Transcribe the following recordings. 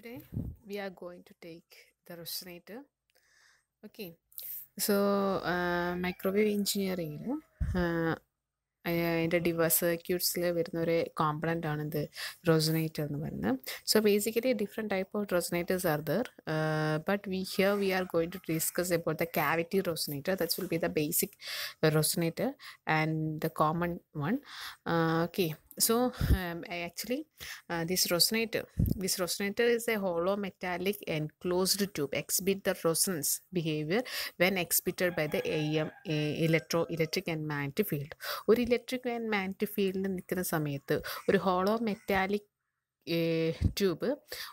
today we are going to take the resonator okay so microwave എഞ്ചിനീയറിങ്ങിൽ അതിൻ്റെ ഡിവ സർക്യൂട്ട്സിൽ വരുന്ന ഒരു കോമ്പണൻ്റ് ആണ് ഇത് റോസനേറ്റർ എന്ന് പറയുന്നത് so basically different type of resonators are there but we here we are going to discuss about the cavity resonator that's will be the basic resonator and the common one okay so um, actually uh, this resonator this resonator is a hollow metallic enclosed tube exhibit the resonance behavior when exhibited by the am electro electric and magnetic field ഒരു electric and magnetic ഫീൽഡിൽ നിൽക്കുന്ന സമയത്ത് ഒരു hollow metallic tube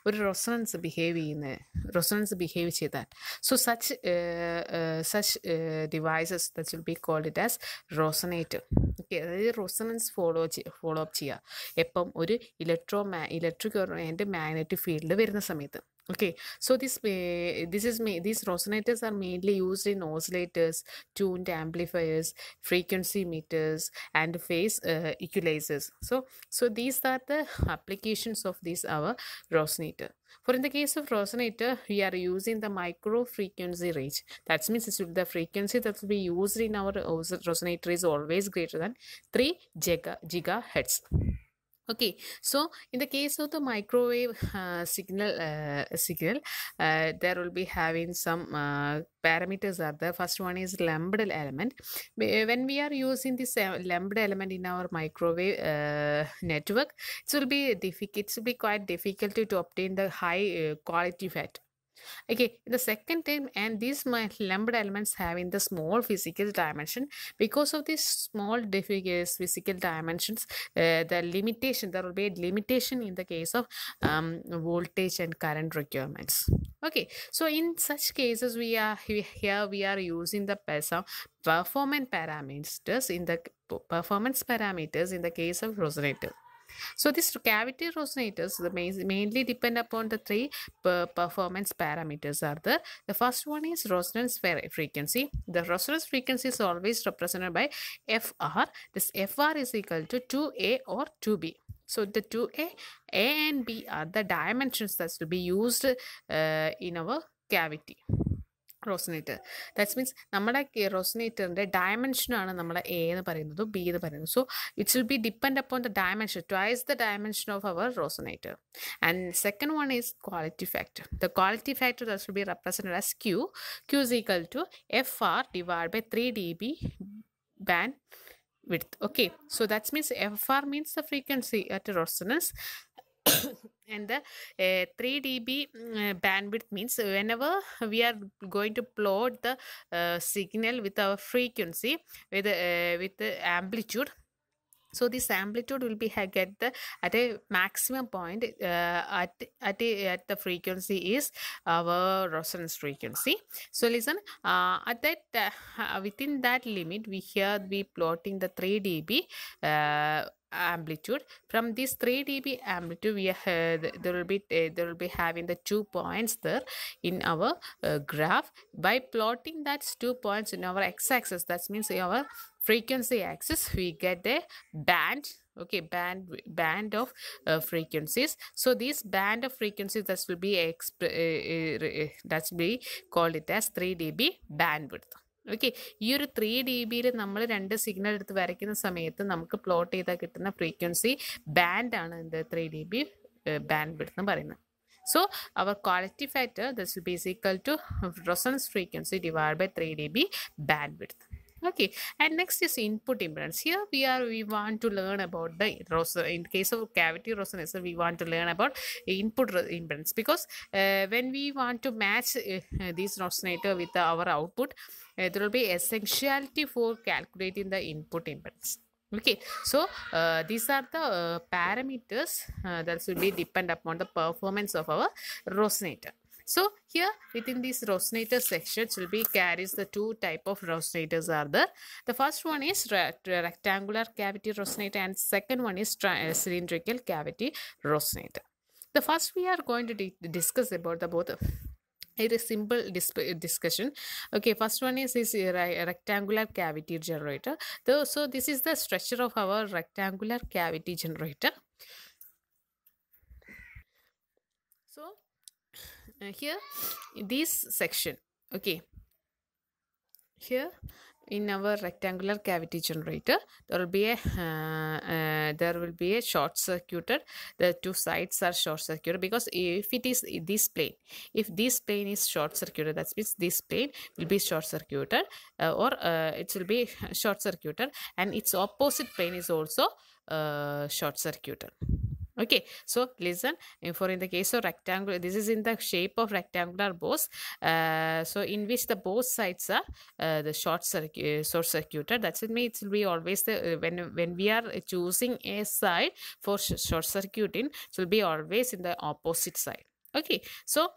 ഒരു resonance behave ചെയ്യുന്ന resonance behave ചെയ്താൽ so such such devices they'll be called it as resonator okay അതായത് resonance follow follow up ചെയ്യുക എപ്പം ഒരു ഇലക്ട്രോ മാ ഇലക്ട്രിക് കറൻറ്റ് മാഗ്നറ്റിക് ഫീൽഡ് വരുന്ന സമയത്ത് okay so this uh, this is made these resonators are mainly used in oscillators tuned amplifiers frequency meters and phase uh, equalizers so so these are the applications of this our resonator for in the case of resonator we are using the micro frequency range that means the frequency that will be used in our resonator is always greater than 3 giga gigahertz okay so in the case of the microwave uh, signal uh, signal uh, there will be having some uh, parameters are the first one is lambda element when we are using this uh, lambda element in our microwave uh, network it will be difficult it will be quite difficult to, to obtain the high quality fat Okay, the second term and these my lambda elements having the small physical dimension. Because of this small physical dimensions, uh, the limitation, there will be a limitation in the case of um, voltage and current requirements. Okay, so in such cases, we are here we are using the uh, performance parameters in the performance parameters in the case of resonator. So this cavity resonators mainly depend upon the three performance parameters are the the first one is resonance frequency. The resonance frequency is always represented by FR. This FR is equal to 2A or 2B. So the 2A, A and B are the dimensions that will be used uh, in our cavity. Resonator that's means നമ്മുടെ റോസിനേറ്ററിൻ്റെ ഡയമെൻഷനാണ് നമ്മൾ A എന്ന് പറയുന്നത് B എന്ന് പറയുന്നത് so it will be depend upon the dimension twice the dimension of our resonator and second one is quality factor the quality factor thus will be represented as Q Q is equal to F R divide by three D B bandwidth okay so that's means F R means the frequency at resonance and the uh, 3 db uh, bandwidth means whenever we are going to plot the uh, signal with our frequency with uh, with the amplitude so this amplitude will be get the at a maximum point uh, at at, at the frequency is our resonance frequency so listen uh, at that uh, within that limit we here be plotting the 3 db uh, amplitude from this 3 dB amplitude we have uh, there will be uh, there will be having the two points there in our uh, graph by plotting that two points in our x-axis that means our frequency axis we get a band okay band band of uh, frequencies so this band of frequencies that will be exp uh, uh, uh that's be called it as 3 db bandwidth okay ഈ ഒരു three D ബിയിൽ നമ്മൾ രണ്ട് signal എടുത്ത് വരയ്ക്കുന്ന സമയത്ത് നമുക്ക് plot ചെയ്താൽ കിട്ടുന്ന ഫ്രീക്വൻസി ബാൻഡാണ് എന്ത് ത്രീ ഡി ബി ബാൻഡ് വിടുന്ന് പറയുന്നത് so our quality factor thus basically to resonance frequency divide by three D B band വിടുത്ത് okay and next is input impedance here we are we want to learn about the resonance in case of cavity resonance we want to learn about input impedance because uh, when we want to match uh, this resonator with our output uh, there will be essentiality for calculating the input impedance okay so uh, these are the uh, parameters uh, that will be depend upon the performance of our resonator so here within this resonator section, will be carries the two type of resonators are there. The first one is rectangular cavity resonator and second one is uh, cylindrical cavity resonator. The first we are going to discuss about the both it is simple discussion okay first one is this uh, rectangular cavity generator so this is the structure of our rectangular cavity generator so uh, here this section okay here in our rectangular cavity generator there will be a uh, uh, there will be a short circuited the two sides are short circuited because if it is this plane if this plane is short circuited that means this plane will be short circuited uh, or uh, it will be short circuited and its opposite plane is also short circuited okay so listen for in the case of rectangular this is in the shape of rectangular bows uh, so in which the both sides are uh, the short circuit uh, short circuited that's it means it will be always the uh, when when we are choosing a side for sh short circuiting it will be always in the opposite side okay so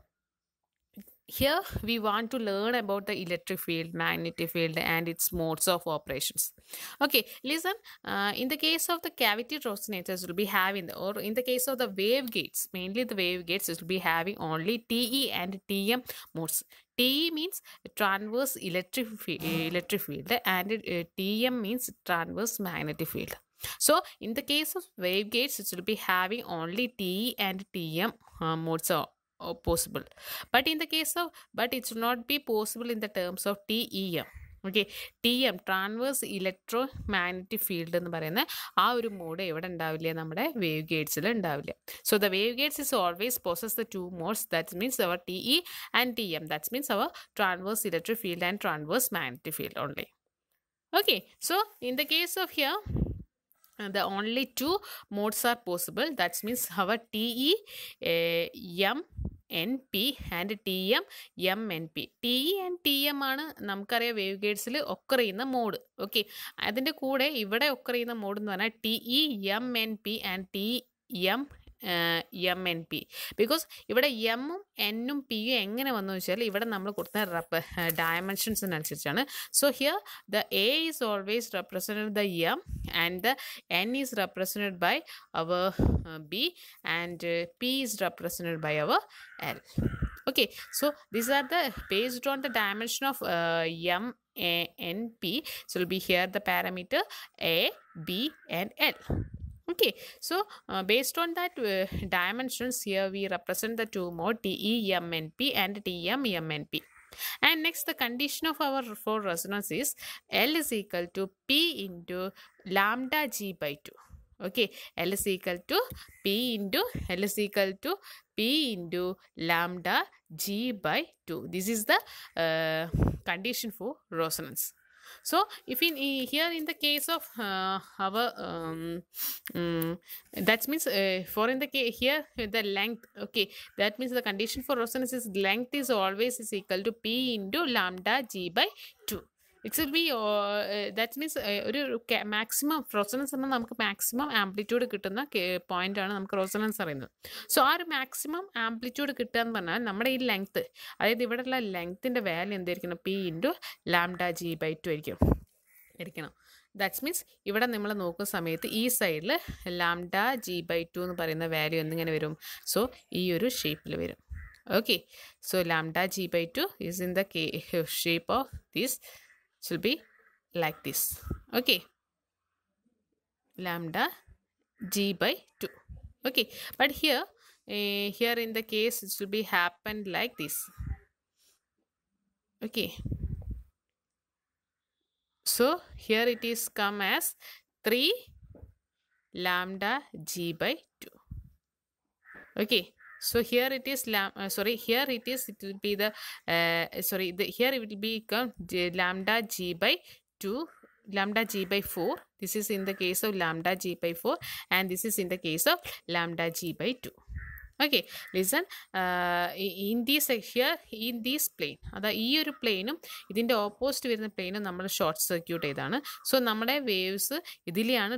here we want to learn about the electric field magnetic field and its modes of operations okay listen uh, in the case of the cavity resonators will be having the, or in the case of the gates mainly the gates will be having only te and tm modes TE means transverse electric field, eh, electric field and uh, eh, TM means transverse magnetic field. So in the case of gates it will be having only TE and TM uh, modes of uh, or possible but in the case of but it should not be possible in the terms of TEM okay T M transverse electromagnetic field എന്ന് പറയുന്ന ആ ഒരു mode എവിടെ ഉണ്ടാവില്ല നമ്മുടെ വേവ് ഗേറ്റ്സിൽ ഉണ്ടാവില്ല so the waveguides is always possess the two modes that's means our T E and T M that's means our transverse electric field and transverse magnetic field only okay so in the case of here the only two modes are possible that means our te uh, m N P and T M M N P T E and T M ആണ് നമുക്കറിയാം വേവ് ഗൈഡ്സിൽ occur ചെയ്യുന്ന mode okay അതിൻ്റെ കൂടെ ഇവിടെ occur ചെയ്യുന്ന mode എന്ന് പറഞ്ഞാൽ T E M N P and T M M N P because ഇവിടെ എമ്മും എന്നും പിയും എങ്ങനെ വന്നു വെച്ചാൽ ഇവിടെ നമ്മൾ കൊടുത്ത റെപ്പ ഡയമെൻഷൻസിനനുസരിച്ചാണ് so here the A is always represented the M and the N is represented by our B and P is represented by our L okay so these are the based on the dimension of M N P n B here the be A B and L okay so uh, based on that uh, dimensions here we represent the two more temnp and tmmnp and next the condition of our for resonance is l is equal to p into lambda g by 2 okay l is equal to p into l is equal to p into lambda g by 2 this is the uh, condition for resonance so if in here in the case of uh, our um, um, that means uh, for in the case here the length okay that means the condition for resonance is length is always is equal to p into lambda g by 2 it be that's means ഒരു maximum resonance പറഞ്ഞാൽ നമുക്ക് maximum amplitude കിട്ടുന്ന പോയിന്റാണ് നമുക്ക് റോസനൻസ് അറിയുന്നത് so ആ ഒരു maximum amplitude കിട്ടുക എന്ന് പറഞ്ഞാൽ നമ്മുടെ ഈ ലെങ്ത്ത് അതായത് ഇവിടെയുള്ള ലെങ്ത്തിൻ്റെ വാല്യൂ എന്തായിരിക്കണം P into lambda G by two ആയിരിക്കും ഇരിക്കണം ദാറ്റ്സ് മീൻസ് ഇവിടെ നമ്മൾ നോക്കുന്ന സമയത്ത് ഈ സൈഡിൽ ലാംഡ ജി ബൈ ടു എന്ന് പറയുന്ന വാല്യൂ എന്നിങ്ങനെ വരും സോ ഈ ഒരു ഷേപ്പിൽ വരും okay so lambda G by two is in the കേ shape of these should be like this okay lambda g by 2 okay but here uh, here in the case it should be happened like this okay so here it is come as 3 lambda g by 2 okay so here it is lam uh, sorry here it is it will be the uh, sorry the, here it will become j, lambda g by 2 lambda g by 4 this is in the case of lambda g by 4 and this is in the case of lambda g by 2 okay listen in these here in these plane അതാ ഈ ഒരു പ്ലെയിനും ഇതിൻ്റെ opposite വരുന്ന പ്ലെയിനും നമ്മൾ short circuit ചെയ്താണ് so നമ്മുടെ വേവ്സ് ഇതിലെയാണ്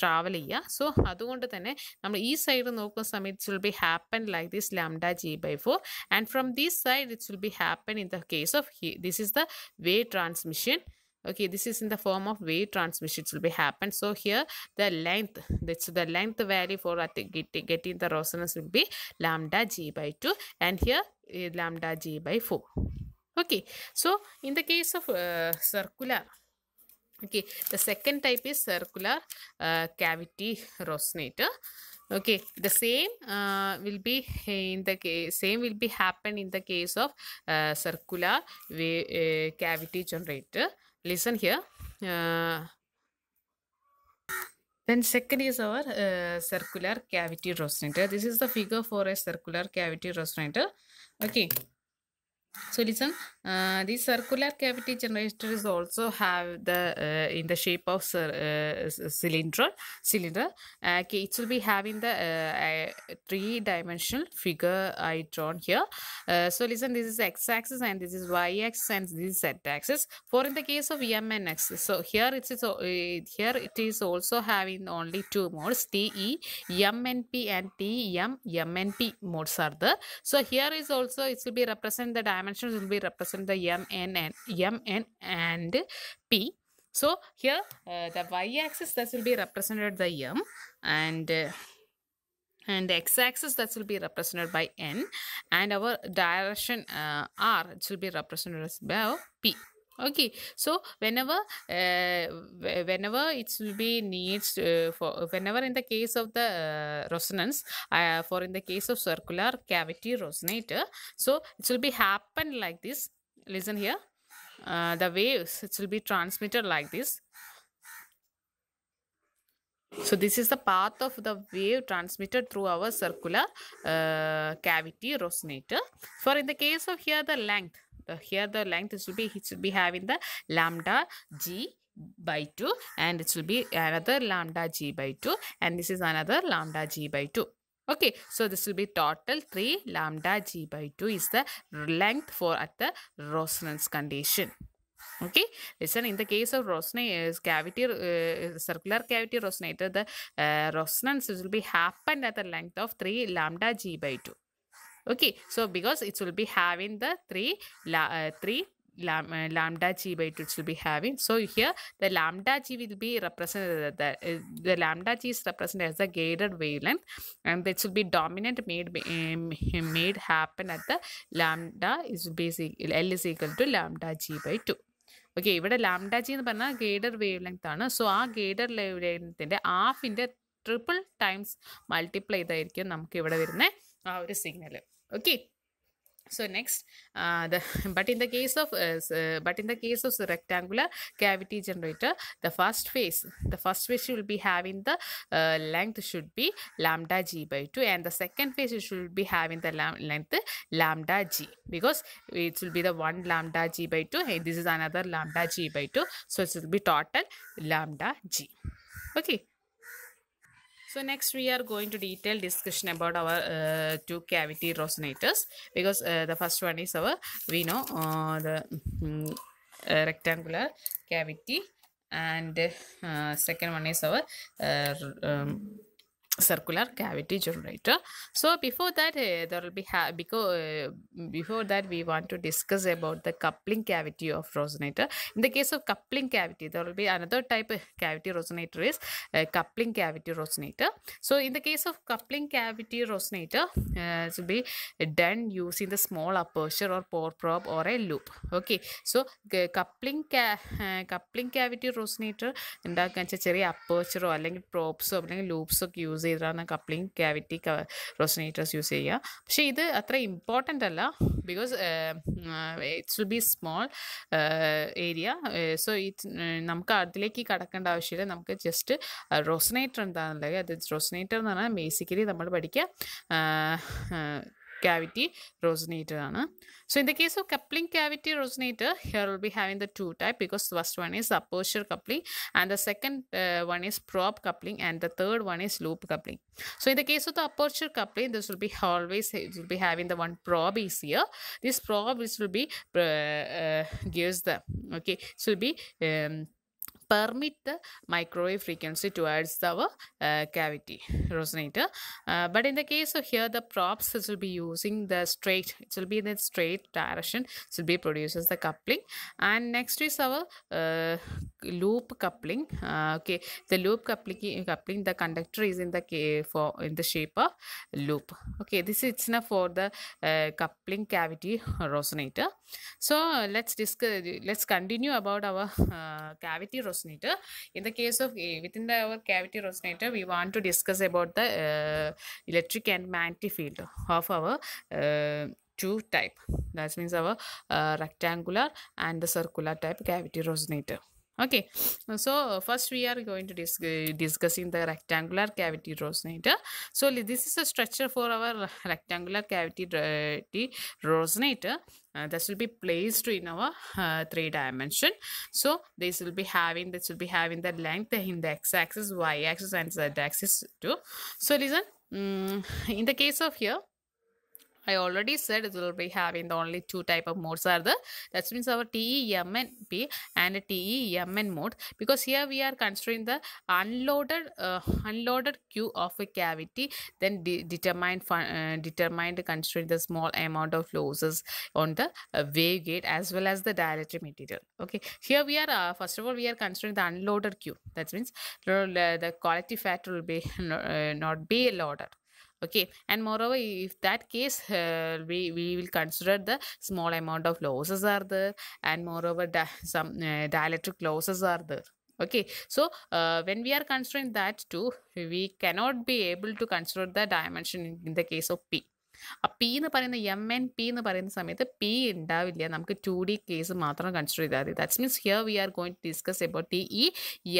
ട്രാവൽ uh, ചെയ്യുക സോ അതുകൊണ്ട് തന്നെ നമ്മൾ ഈ സൈഡ് നോക്കുന്ന സമയത്ത് it will be happen like this lambda G by four and from these side it's will be happen in the case of this is the wave transmission okay this is in the form of wave transmission it will be happen so here the length that's the length value for getting the resonance will be lambda g by 2 and here eh, lambda g by 4 okay so in the case of uh, circular okay the second type is circular uh, cavity resonator okay the same uh, will be in the case same will be happen in the case of uh, circular wave, eh, cavity generator listen here uh, then second is our uh, circular cavity resonator this is the figure for a circular cavity resonator okay so listen, uh, the circular cavity generator is also have the uh, in the shape of uh, cylinder. Cylinder. Uh, okay, it will be having the uh, three-dimensional figure I drawn here. Uh, so listen, this is x-axis and this is y-axis and this is z-axis. For in the case of M and X, so here it is here it is also having only two modes: TE, MNP, and TM, MNP modes are there. So here is also it will be represent the dimensions will be represent the m n and m n and p so here uh, the y-axis that will be represented the m and uh, and x-axis that will be represented by n and our direction uh, r it will be represented as well p okay so whenever uh, whenever it will be needs uh, for whenever in the case of the uh, resonance uh, for in the case of circular cavity resonator so it will be happen like this listen here uh, the waves it will be transmitted like this so this is the path of the wave transmitted through our circular uh, cavity resonator for in the case of here the length so here the length should be it should be having the lambda g by 2 and it should be another lambda g by 2 and this is another lambda g by 2 okay so this will be total 3 lambda g by 2 is the length for at the resonance condition okay listen in the case of resonance uh, cavity uh, circular cavity resonator the uh, resonance will be happened at the length of 3 lambda g by 2 okay so because it will be having the three la, uh, three lam, uh, lambda g by 2 it will be having so here the lambda g will be represented the, uh, the lambda g is represented as the gated wavelength and it will be dominant made um, made happen at the lambda is be l is equal to lambda g by 2 okay ഇവിടെ lambda G എന്ന് പറഞ്ഞാൽ guided wavelength ആണ് so ആ ഗേഡർ വേവ് ലെങ്ത്തിൻ്റെ ഹാഫിൻ്റെ triple times multiply ചെയ്തായിരിക്കും നമുക്ക് ഇവിടെ വരുന്നത് ആ ഒരു signal okay so next uh, the but in the case of uh, uh, but in the case of rectangular cavity generator the first phase the first phase will be having the uh, length should be lambda g by 2 and the second phase should be having the length lambda g because it will be the one lambda g by 2 hey, this is another lambda g by 2 so it will be total lambda g okay so next we are going to detail discussion about our uh, two cavity resonators because uh, the first one is our we know uh, the mm, uh, rectangular cavity and uh, second one is our uh, um, circular cavity generator so before that uh, there will be because uh, before that we want to discuss about the coupling cavity of resonator in the case of coupling cavity there will be another type of cavity resonator is uh, coupling cavity resonator so in the case of coupling cavity resonator it will be done using the small aperture or pore probe or a loop okay so coupling ca coupling cavity resonator ഉണ്ടാക്കാൻ ചെറിയ അപ്പേർച്ചറോ അല്ലെങ്കിൽ or അല്ലെങ്കിൽ loops ok use ചെയ്തതാണ് coupling cavity resonators use ചെയ്യുക പക്ഷേ ഇത് അത്ര important അല്ല because it's will be small area so it നമുക്ക് അതിലേക്ക് കടക്കേണ്ട ആവശ്യമില്ല നമുക്ക് ജസ്റ്റ് റോസിനേറ്റർ എന്താണെന്നുണ്ടെങ്കിൽ അത് റോസിനേറ്റർ എന്ന് പറഞ്ഞാൽ ബേസിക്കലി നമ്മൾ പഠിക്കുക cavity resonator. Anna. So in the case of coupling cavity resonator, here we'll be having the two type because first one is aperture coupling and the second uh, one is prop coupling and the third one is loop coupling. So in the case of the aperture coupling, this will be always it will be having the one probe is here. This probe which will be uh, uh, gives the okay, so will be um, permit the microwave frequency towards our uh, cavity resonator uh, but in the case of here the props it will be using the straight it will be in the straight direction it will be produces the coupling and next is our uh, loop coupling uh, okay the loop coupling coupling the conductor is in the K for in the shape of loop okay this is enough for the uh, coupling cavity resonator so let's discuss let's continue about our uh, cavity resonator resonator. In the case of eh, within the, our cavity resonator, we want to discuss about the eh, electric and magnetic field of our eh, two type. That means our rectangular and the circular type cavity resonator okay so first we are going to dis discussing the rectangular cavity resonator so this is a structure for our rectangular cavity resonator uh, this will be placed in our uh, three dimension so this will be having this will be having the length in the x-axis y-axis and z-axis too so listen um, in the case of here I already said it will be having the only two type of modes are the that means our TEMNP and TEMN mode because here we are considering the unloaded uh, unloaded Q of a cavity then de determined uh, determined considering the small amount of losses on the uh, waveguide as well as the dielectric material. Okay, here we are uh, first of all we are considering the unloaded Q that means the, the quality factor will be uh, not be loaded okay and moreover if that case uh, we, we will consider the small amount of losses are there and moreover di some uh, dielectric losses are there okay so uh, when we are considering that too we cannot be able to consider the dimension in the case of p ആ P എന്ന് പറയുന്ന M N P എന്ന് പറയുന്ന സമയത്ത് P ഉണ്ടാവില്ല നമുക്ക് two D case മാത്രം consider ചെയ്താൽ മതി that's means here we are going to discuss about T E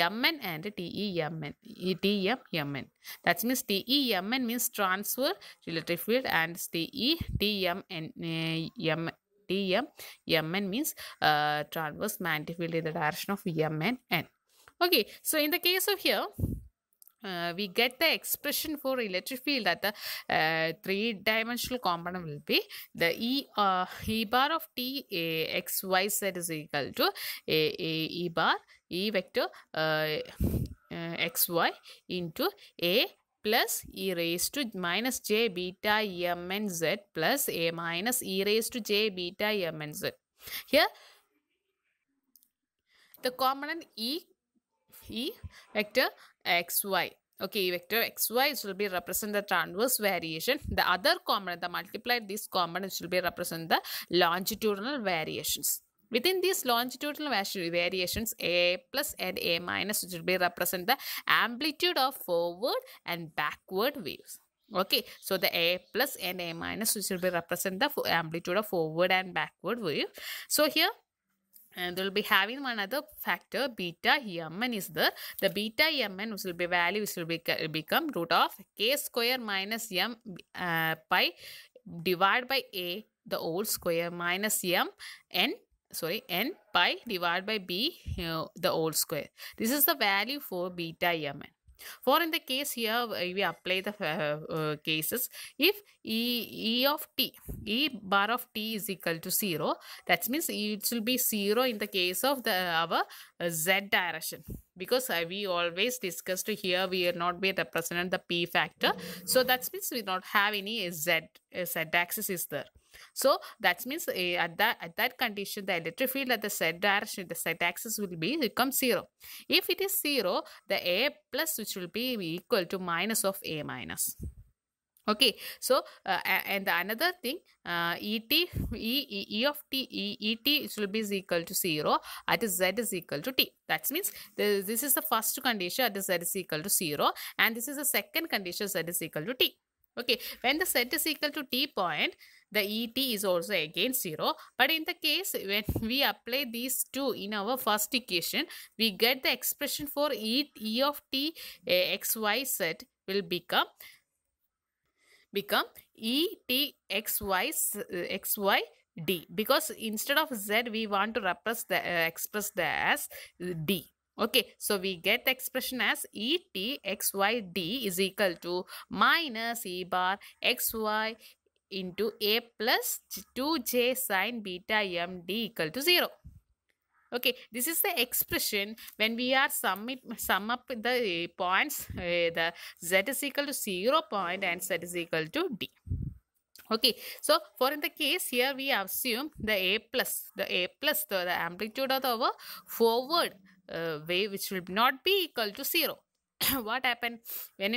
M N and T E M N E T M M N that's means T E M N means transfer relative field and T E T M N M T M M N means transverse മാൻറ്റി field in the direction of M N N okay so in the case of here uh, we get the expression for electric field that the uh, three dimensional component will be the e uh, e bar of t a x y z is equal to a, a e bar e vector uh, uh x y into a plus e raised to minus j beta m n z plus a minus e raised to j beta m n z here the component e e vector xy. Okay, vector xy will be represent the transverse variation. The other component, the multiplied this component will be represent the longitudinal variations. Within these longitudinal variations, A plus and A minus should will be represent the amplitude of forward and backward waves. Okay, so the A plus and A minus which will be represent the amplitude of forward and backward wave. So here and they'll be having one other factor beta mn is the the beta mn which will be value which will be, uh, become root of k square minus m uh, pi divided by a the old square minus m n sorry n pi divided by b you uh, know, the old square this is the value for beta mn for in the case here, uh, we apply the uh, uh, cases. If e, e of t, e bar of t is equal to 0, that means it will be 0 in the case of the our uh, z direction because we always discussed here we are not be representing the p factor so that means we not have any z z axis is there so that means uh, at that at that condition, the electric field at the z direction, the z axis will be become zero. If it is zero, the a plus which will be equal to minus of a minus okay so uh, and the another thing uh, et e, e, of t e, e t will be is equal to 0 at z is equal to t that means the, this is the first condition at z is equal to 0 and this is the second condition z is equal to t okay when the z is equal to t point the et is also again 0 but in the case when we apply these two in our first equation we get the expression for e, e of t eh, x y z will become become e t x y eh, x y d because instead of z we want to repress the uh, express the as d okay so we get the expression as e t x y d is equal to minus e bar x y into a plus 2j sine beta m d equal to 0. Okay, this is the expression when we are sum, it, sum up the uh, points, uh, the z is equal to 0 point and z is equal to d. Okay, so for in the case here we assume the a plus, the a plus, the, the amplitude of our forward uh, wave which will not be equal to 0. what happened when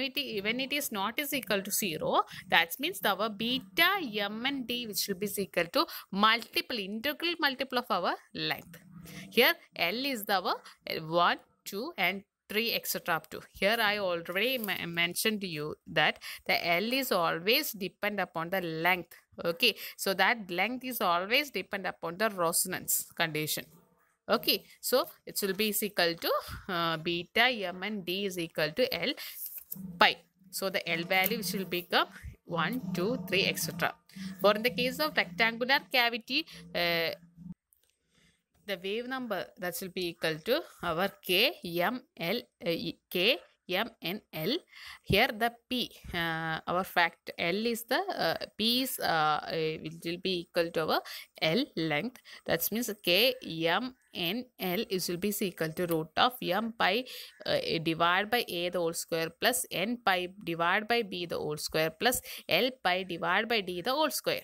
when it is not is equal to 0 that means our beta m and d which will be equal to multiple integral multiple of our length here l is the 1 2 and 3 etc up to here i already mentioned to you that the l is always depend upon the length okay so that length is always depend upon the resonance condition okay so it will be is equal to uh, beta m and d is equal to l pi so the l value which will become 1 2 3 etc for in the case of rectangular cavity uh, the wave number that will be equal to our k m l uh, k M N L. Here the P, uh, our fact L is the uh, P is uh, it will be equal to our L length. That means K M N L is will be equal to root of M pi uh, divided by A the whole square plus N pi divided by B the whole square plus L pi divided by D the whole square.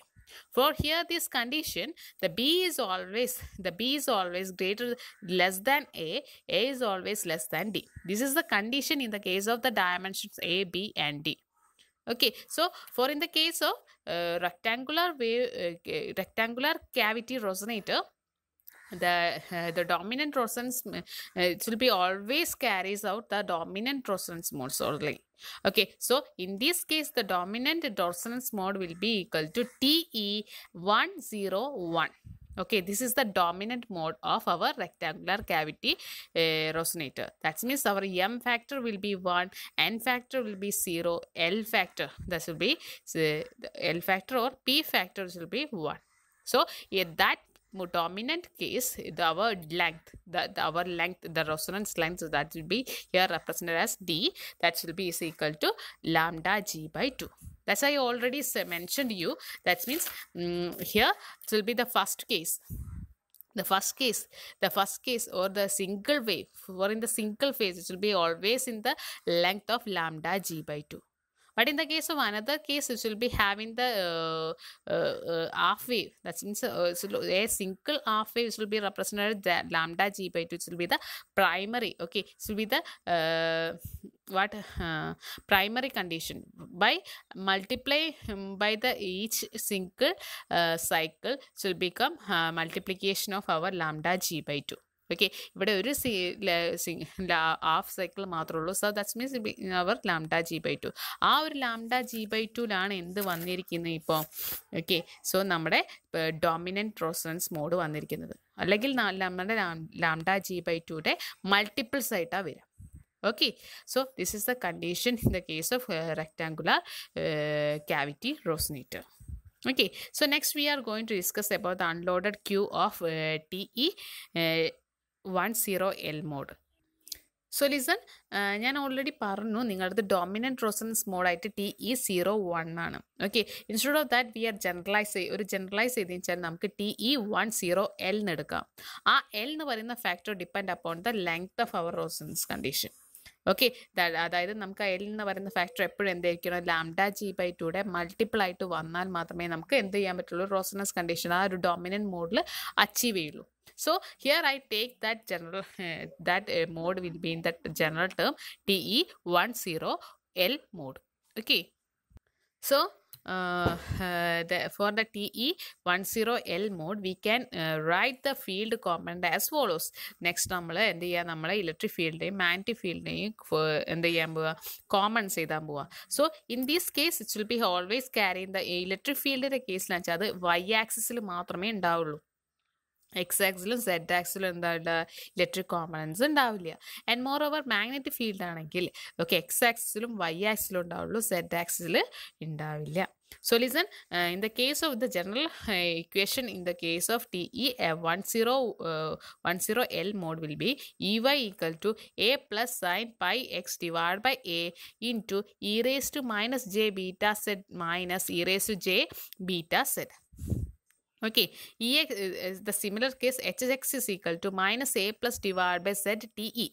For here this condition, the B is always, the B is always greater, less than A, A is always less than D. This is the condition in the case of the dimensions A, B and D okay so for in the case of uh, rectangular wave uh, rectangular cavity resonator the uh, the dominant resonance uh, it will be always carries out the dominant resonance mode solely okay so in this case the dominant resonance mode will be equal to te101 okay this is the dominant mode of our rectangular cavity uh, resonator that means our m factor will be 1 n factor will be 0 l factor that will be uh, the l factor or p factor will be 1 so if that dominant case, the, our length, the, the our length, the resonance length, so that will be here represented as d. That will be is equal to lambda g by 2. That's I already mentioned you. That means um, here it will be the first case the first case the first case or the single wave or in the single phase it will be always in the length of lambda g by 2 but in the case of another case, it will be having the uh, uh, uh half wave. That means uh, a single half wave will be represented the lambda g by 2. It will be the primary. Okay, it will be the uh, what uh, primary condition by multiply um, by the each single uh, cycle will become uh, multiplication of our lambda g by 2 okay ഇവിടെ ഒരു C half cycle മാത്രമേ ഉള്ളൂ so that's means our lambda G by two ആ ഒരു lambda G by ടുലാണ് എന്ത് വന്നിരിക്കുന്നത് ഇപ്പോൾ ഓക്കെ സോ നമ്മുടെ ഡോമിനൻറ്റ് റോസൻസ് മോഡ് വന്നിരിക്കുന്നത് അല്ലെങ്കിൽ നമ്മുടെ ലാംഡ ജി ബൈ ടുയുടെ മൾട്ടിപ്പിൾസ് ആയിട്ടാണ് വരിക okay so this is the condition in the case of rectangular cavity resonator okay so next we are going to discuss about the unloaded Q of T E one zero L mode so listen ഞാൻ already പറഞ്ഞു നിങ്ങളുടെ dominant resonance മോഡായിട്ട് T E zero one ആണ് okay instead of that we are generalize ചെയ്യുക ഒരു generalize ചെയ്തെന്ന് വെച്ചാൽ നമുക്ക് T E one zero L എന്ന് എടുക്കാം ആ എൽ എന്ന് പറയുന്ന factor depend upon the length of our resonance condition okay അതായത് നമുക്ക് അയൽ എന്ന് പറയുന്ന ഫാക്ടർ എപ്പോഴും എന്തായിരിക്കണം ലാംഡ ജി ബൈ ടൂടെ മൾട്ടിപ്പിൾ ആയിട്ട് വന്നാൽ മാത്രമേ നമുക്ക് എന്ത് ചെയ്യാൻ പറ്റുള്ളൂ റോസനസ് കണ്ടീഷൻ ആ ഒരു ഡൊമിനൻറ്റ് മോഡിൽ അച്ചീവ് ചെയ്യുള്ളൂ So here I take that general uh, that uh, mode will general term T E one zero L mode okay so Uh, the, for the TE10L mode, we can uh, write the field component as follows. Next നമ്മൾ എന്ത് ചെയ്യുക നമ്മൾ electric ഫീൽഡിനെയും magnetic ഫീൽഡിനെയും എന്ത് ചെയ്യാൻ പോവുക common ചെയ്താൻ പോവുക so in these case it will be always carry in the electric ഫീൽഡിൻ്റെ കേസിലെന്ന് വെച്ചാൽ അത് വൈ ആക്സിസിൽ മാത്രമേ ഉണ്ടാവുള്ളൂ എക്സ് ആക്സിലും സെഡ് ആക്സിലും എന്താ ഇലക്ട്രിക് കോമ്പണൻസ് ഉണ്ടാവില്ല and more over magnetic field ആണെങ്കിൽ ഓക്കെ എക്സ് ആക്സിലും വൈ ആക്സിലും ഉണ്ടാവുള്ളൂ സെഡ് ആക്സിൽ ഉണ്ടാവില്ല So listen, uh, in the case of the general uh, equation, in the case of TE, F10, uh, 10 L mode will be EY equal to A plus sine pi x divided by A into e raised to minus j beta z minus e raised to j beta z. Okay, EX, the similar case HX is equal to minus A plus divided by ZTE.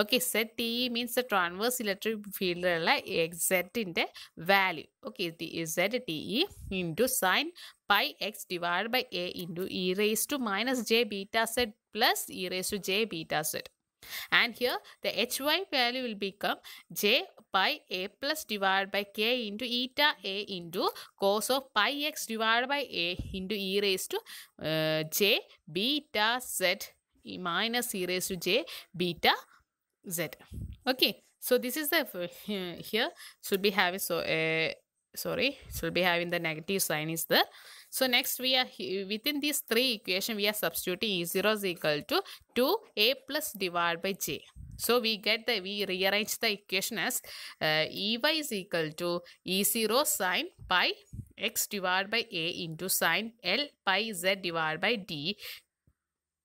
Okay Z T means the transverse electric ഫീൽഡിലുള്ള എക്സെറ്റിൻ്റെ value okay Z T E into sine pi X divide by A into E raise to minus J beta Z plus E raise to J beta Z And here the hy value will become j pi a plus divided by k into eta a into cos of pi x divided by a into e raised to uh, j beta z minus e raised to j beta z. Okay. So this is the, here should be having, so uh, sorry, should be having the negative sign is the so next we are within these three equation we are substituting E0 is equal to 2a plus divided by j. So we get the we rearrange the equation as uh, Ey is equal to E0 sine pi x divided by a into sine L pi z divided by d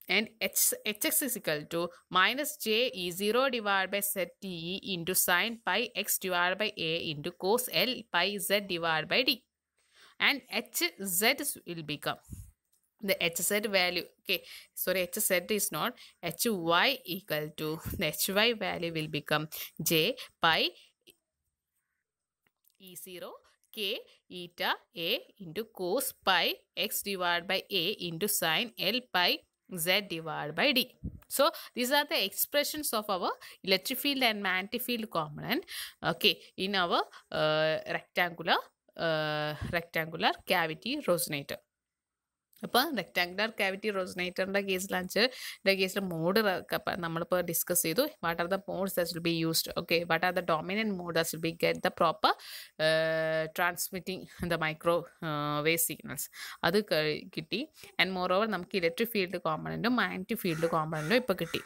and h, hx is equal to minus j e0 divided by z t into sine pi x divided by a into cos L pi z divided by d and hz will become the hz value okay sorry hz is not hy equal to the hy value will become j pi e0 k eta a into cos pi x divided by a into sine l pi z divided by d. So, these are the expressions of our electric field and magnetic field component okay, in our uh, rectangular rectangular cavity resonator അപ്പോൾ rectangular cavity റോസിനേറ്ററിൻ്റെ കേസിലാണ് വെച്ചാൽ കേസിൽ mode നമ്മളിപ്പോൾ discuss ചെയ്തു what are the modes thus be used okay what are the dominant mode thus be get the proper transmitting the microwave signals അത് കിട്ടി and more over നമുക്ക് electric field കോമ്പണൻറ്റും magnetic field കോമ്പണൻറ്റും ഇപ്പോൾ കിട്ടി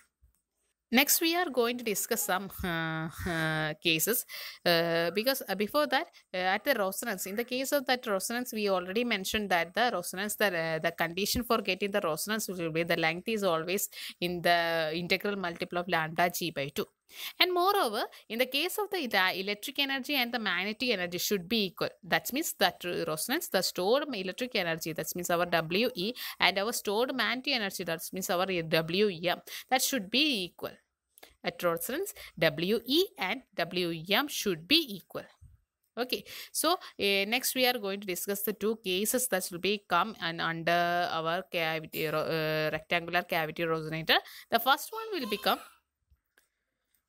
Next, we are going to discuss some uh, uh, cases uh, because uh, before that, uh, at the resonance, in the case of that resonance, we already mentioned that the resonance, the, uh, the condition for getting the resonance will be the length is always in the integral multiple of lambda g by 2. And moreover, in the case of the, electric energy and the magnetic energy should be equal. That means that resonance, the stored electric energy, that means our WE, and our stored magnetic energy, that means our WM, that should be equal. At resonance, WE and WM should be equal. Okay, so uh, next we are going to discuss the two cases that will be come and under our cavity uh, rectangular cavity resonator. The first one will become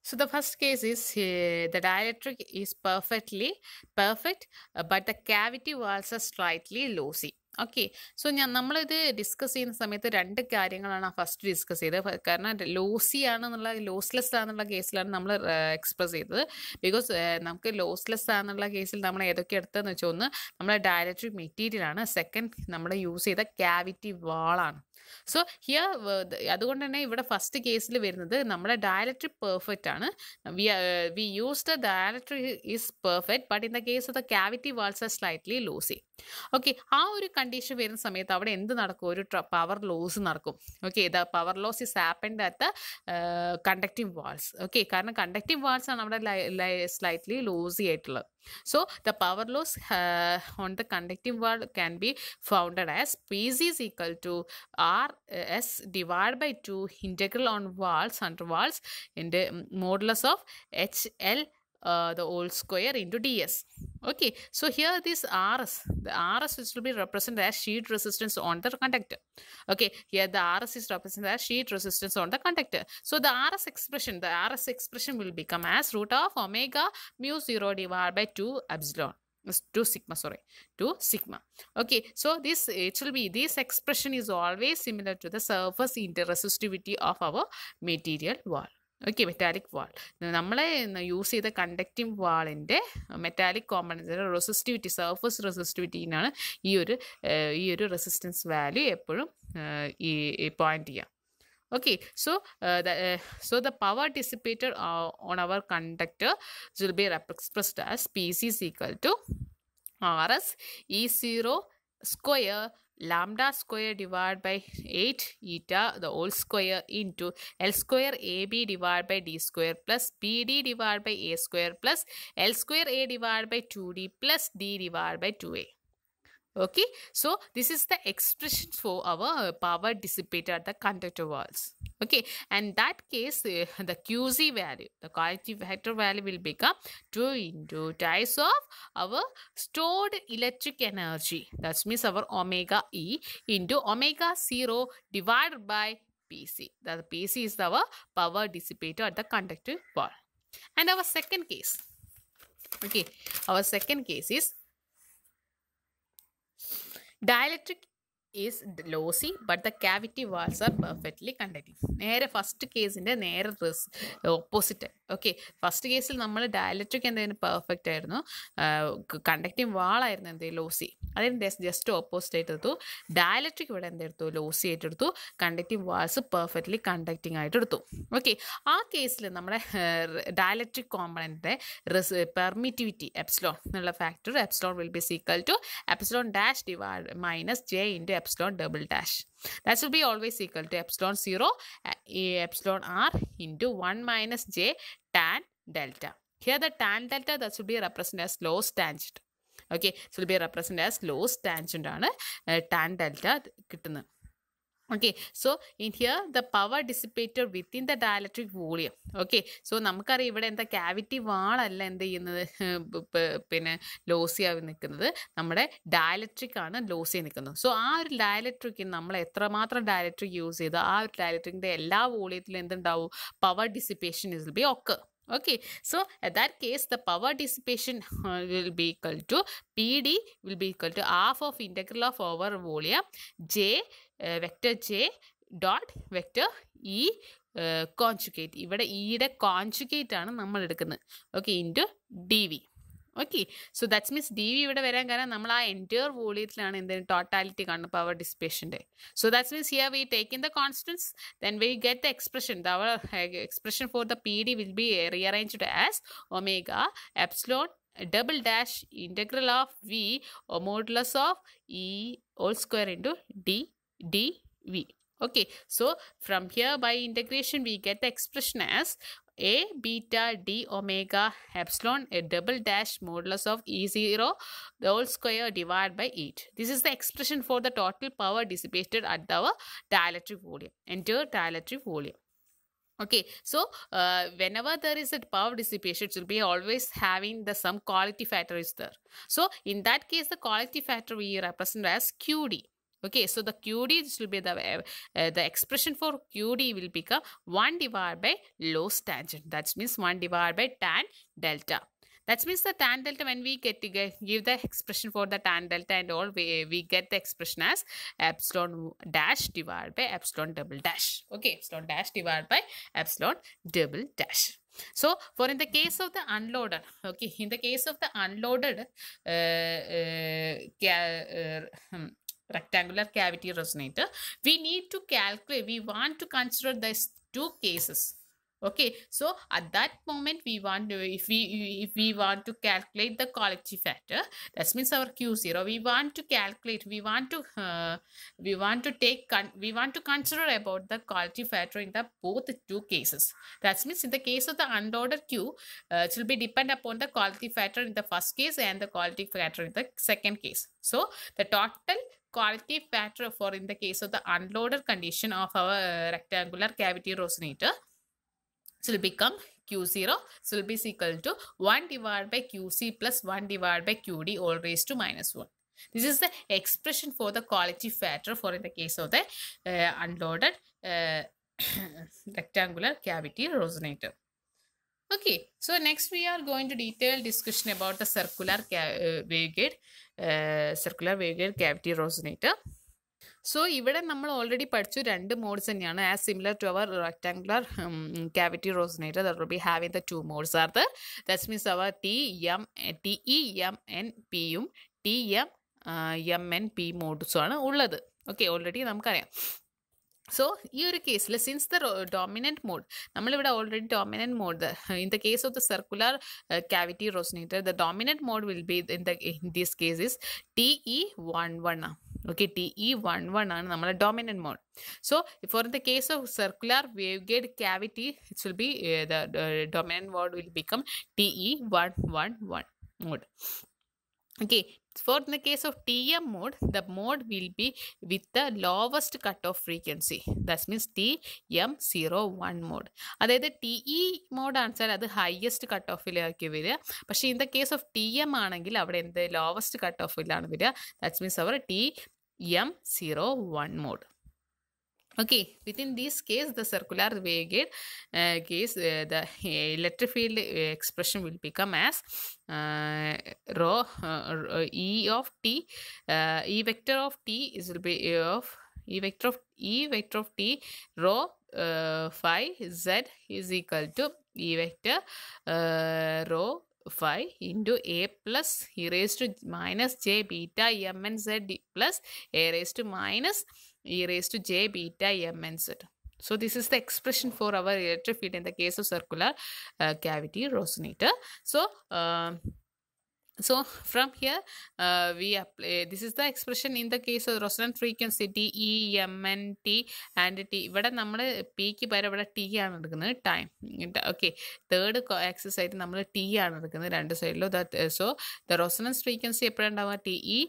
So the first case is uh, the dielectric is perfectly perfect, uh, but the cavity walls are slightly loosey. ഓക്കെ so ഞാൻ നമ്മളിത് discuss ചെയ്യുന്ന സമയത്ത് രണ്ട് കാര്യങ്ങളാണ് first discuss ചെയ്തത് കാരണം lossy ആണെന്നുള്ള ലോസ്ലെസ് ആണെന്നുള്ള കേസിലാണ് നമ്മൾ എക്സ്പ്രസ് ചെയ്തത് ബിക്കോസ് നമുക്ക് ലോസ്ലെസ് ആണെന്നുള്ള കേസിൽ നമ്മൾ ഏതൊക്കെ എടുത്തതെന്ന് വെച്ചാൽ ഒന്ന് നമ്മുടെ ഡയലക്ട്രിക് മെറ്റീരിയലാണ് സെക്കൻഡ് നമ്മൾ യൂസ് ചെയ്ത ക്യാവിറ്റി വാളാണ് സോ ഹിയർ അതുകൊണ്ട് തന്നെ ഇവിടെ ഫസ്റ്റ് കേസിൽ വരുന്നത് നമ്മുടെ ഡയലക്ട്രി പെർഫെക്റ്റ് ആണ് we we use the dielectric is perfect but in the case of the cavity walls are slightly lossy okay ആ ഒരു കണ്ടീഷൻ വരുന്ന സമയത്ത് അവിടെ എന്ത് നടക്കും ഒരു പവർ ലോസ് നടക്കും okay the power loss is happened at the conductive walls okay കാരണം കണ്ടക്റ്റീവ് വാൾസ് ആണ് അവിടെ സ്ലൈറ്റ്ലി ലൂസി ആയിട്ടുള്ളത് so the power loss on the conductive wall can be founded as P C equal to R RS uh, divided by 2 integral on walls under walls in the mm, modulus of HL uh, the whole square into ds okay so here this rs the rs which will be represented as sheet resistance on the conductor okay here the rs is represented as sheet resistance on the conductor so the rs expression the rs expression will become as root of omega mu 0 divided by 2 epsilon 2 sigma sorry 2 sigma okay so this it will be this expression is always similar to the surface interresistivity of our material wall okay metallic wall നമ്മൾ use ചെയ്ത conducting വാളിൻ്റെ metallic components resistivity surface റെസിസ്റ്റിവിറ്റിനാണ് ഈ ഒരു ഈ ഒരു resistance value എപ്പോഴും ഈ പോയിൻ്റ് ചെയ്യുക okay so uh, the, uh, so the power dissipated uh, on our conductor will be expressed as pc is equal to rs e0 square lambda square divided by 8 eta the whole square into L square AB divided by D square plus BD divided by A square plus L square A divided by 2D plus D divided by 2A okay so this is the expression for our power dissipator the conductor walls okay and that case uh, the qc value the quality vector value will become 2 into times of our stored electric energy that means our omega e into omega 0 divided by pc the pc is our power dissipator at the conductor wall and our second case okay our second case is dielectric is lossy but the cavity walls are perfectly conducting നേരെ first കേസിൻ്റെ നേരെ റിസ് opposite okay first കേസിൽ നമ്മൾ dielectric എന്തെങ്കിലും perfect ആയിരുന്നു conducting വാളായിരുന്നു എന്ത് lossy അതായത് just opposite എടുത്തു ഡയലക്ട്രിക് ഇവിടെ എന്തെടുത്തു ലോസി ആയിട്ട് എടുത്തു കണ്ടക്റ്റിംഗ് വാൾസ് പെർഫെക്റ്റ്ലി കണ്ടക്റ്റിംഗ് ആയിട്ട് എടുത്തു ഓക്കെ ആ കേസിൽ നമ്മുടെ ഡയലക്ട്രിക് കോമ്പണൻ്റെ റിസ് പെർമിറ്റിവിറ്റി എപ്സ്ലോൺ എന്നുള്ള factor epsilon will be equal to epsilon dash divide minus J into epsilon double dash That should be always equal to epsilon 0 epsilon r into 1 minus j tan delta. Here the tan delta that should be represented as Lowe's tangent. Okay, so it will be represented as Lowe's tangent ആണ് tan delta കിട്ടുന്നത് ഓക്കെ so in here the power dissipated within the dielectric volume okay so നമുക്കറിയാം ഇവിടെ എന്താ cavity വാളല്ല എന്ത് ചെയ്യുന്നത് പിന്നെ lossy ആയി നിൽക്കുന്നത് നമ്മുടെ ഡയലക്ട്രിക് ആണ് ലോസി നിൽക്കുന്നത് സോ ആ ഒരു ഡയലക്ട്രിക്കിന് നമ്മൾ എത്രമാത്രം ഡയലക്ട്രിക് യൂസ് ചെയ്ത് ആ ഒരു ഡയലക്ട്രിക്കിൻ്റെ എല്ലാ വോളിയത്തിലും എന്തുണ്ടാവും പവർ ഡിസിപ്പേഷൻ ഇസ് ബി ഒക്കെ okay so at that case the power dissipation will be equal to pd will be equal to half of integral of over volume j uh, vector j dot vector e conjugate ഇവിടെ ഇയുടെ conjugate ആണ് നമ്മൾ എടുക്കുന്നത് okay into D V okay so that's means D V ഇവിടെ വരാൻ കാരണം നമ്മൾ ആ എൻറ്റയർ വോളിയത്തിലാണ് എന്തെങ്കിലും ടോട്ടാലിറ്റി കാണുന്നത് പവർ ഡിസ്പേഷൻ്റെ so that's means here we take in the constants then we get the expression the our expression for the P D will be rearranged as omega epsilon double dash integral of v or modulus of e all square D D V Okay, so from here by integration we get the expression as a beta d omega epsilon a double dash modulus of E0 the whole square divided by 8. This is the expression for the total power dissipated at the dielectric volume, entire dielectric volume okay so uh, whenever there is a power dissipation it will be always having the some quality factor is there so in that case the quality factor we represent as qd okay so the qd this will be the uh, uh the expression for qd will become 1 divided by Lowe's tangent that means 1 divided by tan delta that means the tan delta when we get to give the expression for the tan delta and all we, we get the expression as epsilon dash divided by epsilon double dash okay epsilon dash divided by epsilon double dash so for in the case of the unloaded okay in the case of the unloaded uh, uh, um, rectangular cavity resonator, we need to calculate, we want to consider these two cases okay so at that moment we want to if we if we want to calculate the quality factor that means our q0 we want to calculate we want to uh, we want to take we want to consider about the quality factor in the both two cases that means in the case of the unordered q uh, it will be depend upon the quality factor in the first case and the quality factor in the second case so the total Quality factor for in the case of the unloaded condition of our rectangular cavity resonator. So will become Q0. So will be equal to 1 divided by QC plus 1 divided by QD all raised to minus 1. This is the expression for the quality factor for in the case of the uh, unloaded uh, rectangular cavity resonator. Okay, so next we are going to detail discussion about the circular uh, waveguide, uh, circular waveguide cavity resonator. So ഇവിടെ നമ്മൾ already പഠിച്ചു രണ്ട് modes തന്നെയാണ് as similar to our rectangular cavity resonator there be having the two modes are the thus means our T M T E M N പിയും T M M N P മോഡ്സും ആണ് ഉള്ളത് okay already നമുക്കറിയാം so ഈ ഒരു കേസിൽ since the dominant mode നമ്മളിവിടെ already dominant mode in the case of the circular cavity resonator the dominant mode will be in the in this case is T E one one ആണ് okay T E one one ആണ് നമ്മളെ dominant mode so for the case of circular waveguide cavity it's will be the dominant mode will become T E one one one mode okay for the case of T M mode the mode will be with the lowest cut off frequency lowest means T M zero one mode അതായത് T E e mode ആണെച്ചാൽ അത് highest cut ഓഫിലേക്ക് വരിക പക്ഷേ in the case of T M ആണെങ്കിൽ അവിടെ എന്ത് lowest cut ഓഫിലാണ് വരിക that's means our T M zero one mode okay within this case the circular waveguide uh, case uh, the uh, electric field uh, expression will become as uh, rho uh, e of t e vector of t is will be e of e vector of e vector of t rho phi z is equal to e vector rho phi into a plus e raised to minus j beta m and z plus a raised to minus e raised to j beta mnz. So this is the expression for our electric field in the case of circular uh, cavity resonator. So uh, so from here we we apply. This the expression in the case of of frequency T E M N T and T ഇവിടെ നമ്മൾ പിക്ക് പകരം ഇവിടെ T ആണ് എടുക്കുന്നത് time okay third access ആയിട്ട് നമ്മൾ T ആണ് എടുക്കുന്നത് രണ്ട് സൈഡിലും that so the resonance frequency എപ്പോഴാണ് ഉണ്ടാവുക ടി ഇ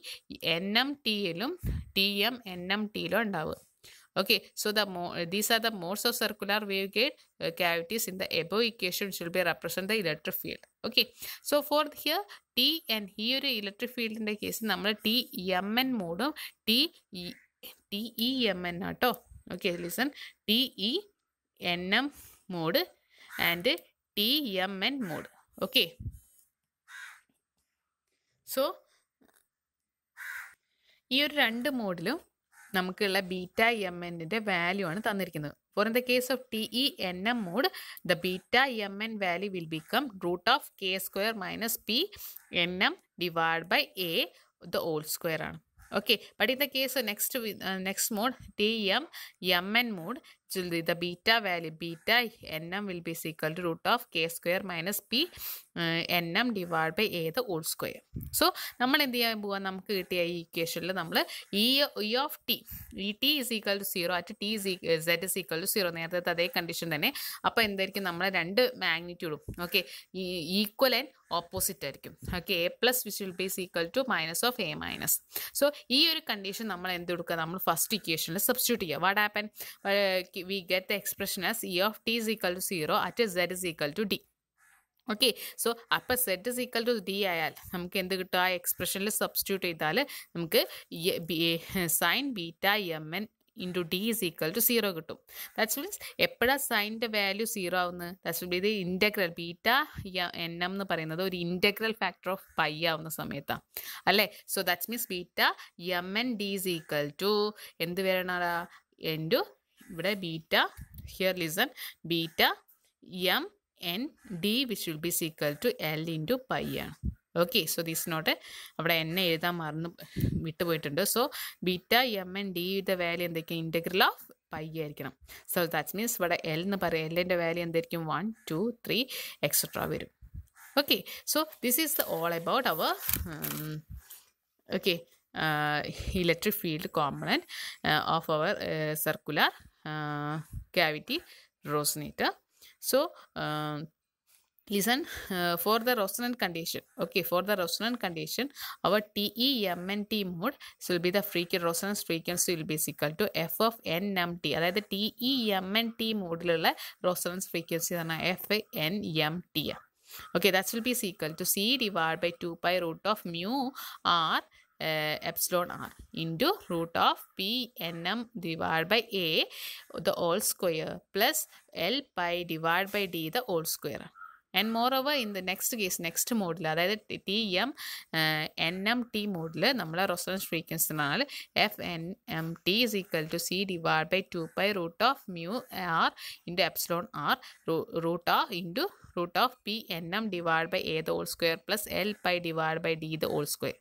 എൻ എം ടിയിലും ടി എം എൻ എം ടിയിലും ഉണ്ടാവുക Okay, so the more these are the modes of circular waveguide uh, cavities in the above equation should be represent the electric field. Okay, so for here T and electric field in the case number t m n mode t e t e m n auto okay listen t e n m mode and t m n mode okay so ഈ ഒരു രണ്ട് മോഡിലും നമുക്കുള്ള beta M e എന്നിൻ്റെ value ആണ് തന്നിരിക്കുന്നത് for in the case of T E N M mode the beta M N value will become root of K square minus P N M divide by A the all square ആണ് okay but in the case next next mode T M M N mode till the, the beta value beta nm will be equal to root of k square minus p uh, nm divided by a the whole square so നമ്മൾ എന്ത് ചെയ്യാൻ പോവാ നമുക്ക് കിട്ടിയ ഈ ഇക്വേഷനിൽ നമ്മൾ E of T E T is equal to zero at T Z is equal to zero നേരത്തെ അതേ കണ്ടീഷൻ തന്നെ അപ്പോൾ എന്തായിരിക്കും നമ്മൾ രണ്ട് മാഗ്നിറ്റ്യൂഡും ഓക്കെ ഈക്വൽ ആൻഡ് ഓപ്പോസിറ്റ് ആയിരിക്കും okay A plus which will be equal to minus of A minus so ഈ ഒരു കണ്ടീഷൻ നമ്മൾ എന്ത് കൊടുക്കുക നമ്മൾ ഫസ്റ്റ് ഇക്വേഷനിൽ സബ്സ്റ്റിറ്റ്യൂട്ട് ചെയ്യുക what happen we get the expression as e of t is equal to 0 at z is equal to d. Okay so അപ്പോൾ Z is equal to D ആയാൽ നമുക്ക് എന്ത് കിട്ടും ആ എക്സ്പ്രഷനിൽ സബ്സ്റ്റിറ്റ്യൂട്ട് ചെയ്താൽ നമുക്ക് sine beta M N into D is equal to zero കിട്ടും ദാറ്റ്സ് മീൻസ് എപ്പോഴാണ് സൈൻ്റെ വാല്യൂ സീറോ ആവുന്നത് ദാറ്റ്സ് മീൻ ഇത് ഇൻറ്റഗ്രൽ ബീറ്റ എൻ എം എന്ന് പറയുന്നത് ഒരു ഇൻറ്റഗ്രൽ ഫാക്ടർ ഓഫ് പൈ ആവുന്ന സമയത്താണ് അല്ലേ so that's means beta M N D is equal to എന്ത് വരണടാ ഇൻറ്റു ഇവിടെ beta here listen beta M N D which will be equal to L into pi ആണ് ഓക്കെ സോ ദീസ് നോട്ട് അവിടെ എന്നെ എഴുതാൻ മറന്ന് വിട്ടുപോയിട്ടുണ്ട് so beta M N D യുടെ വാല്യൂ എന്തൊക്കെയാണ് ഇൻറ്റഗ്രൽ ഓഫ് പൈ ആയിരിക്കണം സോ ദാറ്റ്സ് മീൻസ് ഇവിടെ എൽ എന്ന് പറയാം എല്ലിൻ്റെ വാല്യൂ എന്തായിരിക്കും വൺ ടു ത്രീ എക്സെട്രാ വരും okay so this is the all about our okay electric field component of our circular cavity resonator so uh, listen uh, for the resonant condition okay for the resonant condition our TEMNT mode so will be the frequency resonance frequency will be equal to f of nmt m t അതായത് TEMNT mode resonance resonance frequency പറഞ്ഞാൽ F N M T ആണ് okay that will be equal to C divide by two pi root of mu Uh, epsilon r into root of p n m divided by a the old square plus l pi divided by d the old square and moreover in the next case next module that is the uh, n m t module nammala resonance frequency nal f n m t is equal to c divided by 2 pi root of mu r into epsilon r root of into root of p n m divided by a the old square plus l pi divided by d the old square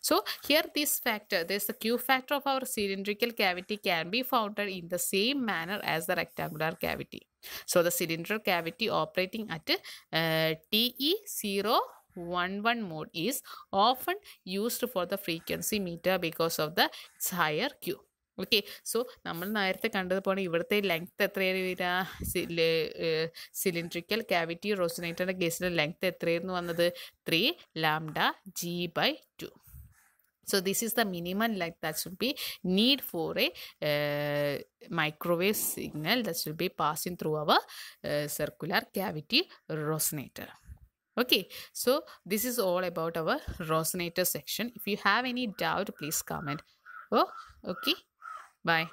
So here this factor, this the Q factor of our cylindrical cavity can be found in the same manner as the rectangular cavity. So the cylindrical cavity operating at uh, TE0 mode is often used for the frequency meter because of the higher Q. Okay so നമ്മൾ നേരത്തെ കണ്ടതുപോലെ ഇവിടുത്തെ length എത്രയായിരുന്നു വരിക cylindrical cavity റോസിനേറ്ററിൻ്റെ കേസിലെ length എത്രയായിരുന്നു വന്നത് three lambda G by two so this is the minimum light that should be need for a uh, microwave signal that should be passing through our uh, circular cavity resonator okay so this is all about our resonator section if you have any doubt please comment oh okay bye